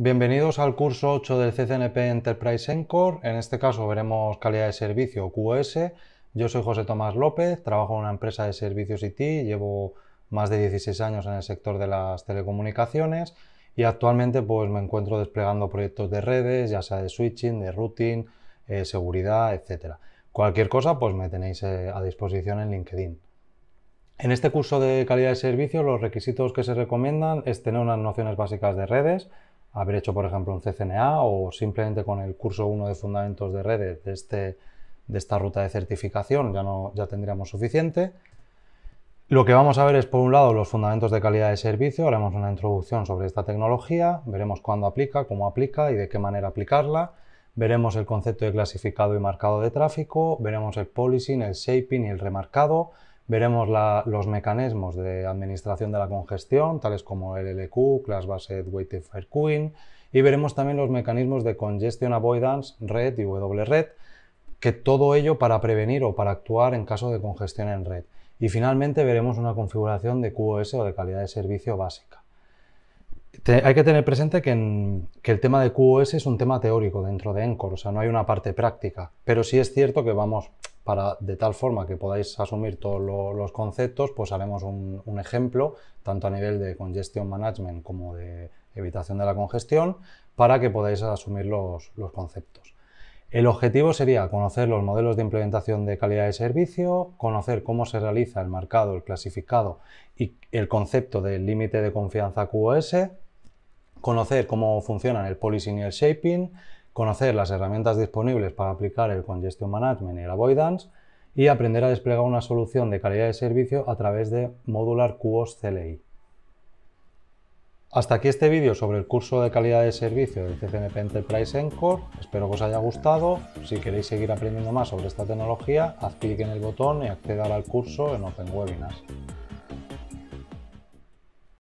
Bienvenidos al curso 8 del CCNP Enterprise Encore. En este caso veremos calidad de servicio QoS. Yo soy José Tomás López, trabajo en una empresa de servicios IT, llevo más de 16 años en el sector de las telecomunicaciones y actualmente pues me encuentro desplegando proyectos de redes, ya sea de switching, de routing, eh, seguridad, etc. Cualquier cosa pues me tenéis eh, a disposición en LinkedIn. En este curso de calidad de servicio los requisitos que se recomiendan es tener unas nociones básicas de redes, haber hecho, por ejemplo, un CCNA o simplemente con el curso 1 de Fundamentos de Redes de, este, de esta ruta de certificación ya, no, ya tendríamos suficiente. Lo que vamos a ver es, por un lado, los fundamentos de calidad de servicio, haremos una introducción sobre esta tecnología, veremos cuándo aplica, cómo aplica y de qué manera aplicarla, veremos el concepto de clasificado y marcado de tráfico, veremos el policing, el shaping y el remarcado, Veremos los mecanismos de administración de la congestión, tales como LLQ, Class Based Weighted Queen, y veremos también los mecanismos de Congestion Avoidance, RED y WRED, que todo ello para prevenir o para actuar en caso de congestión en red. Y finalmente veremos una configuración de QoS o de calidad de servicio básica. hay que tener presente que, que, el tema de QoS es un tema teórico dentro de Encore, o sea, no hay una parte práctica, pero sí es cierto que vamos para de tal forma que podáis asumir todos los conceptos, pues haremos un, ejemplo, tanto a nivel de congestion management como de evitación de la congestión, para que podáis asumir los, los conceptos. El objetivo sería conocer los modelos de implementación de calidad de servicio, conocer cómo se realiza el marcado, el clasificado y el concepto del límite de confianza QoS, conocer cómo funcionan el policy y el shaping, conocer las herramientas disponibles para aplicar el Congestion Management y el Avoidance y aprender a desplegar una solución de calidad de servicio a través de Modular QoS CLI. Hasta aquí este vídeo sobre el curso de calidad de servicio del CCMP Enterprise Encore. Espero que os haya gustado. Si queréis seguir aprendiendo más sobre esta tecnología, haz clic en el botón y acceder al curso en Open Webinars.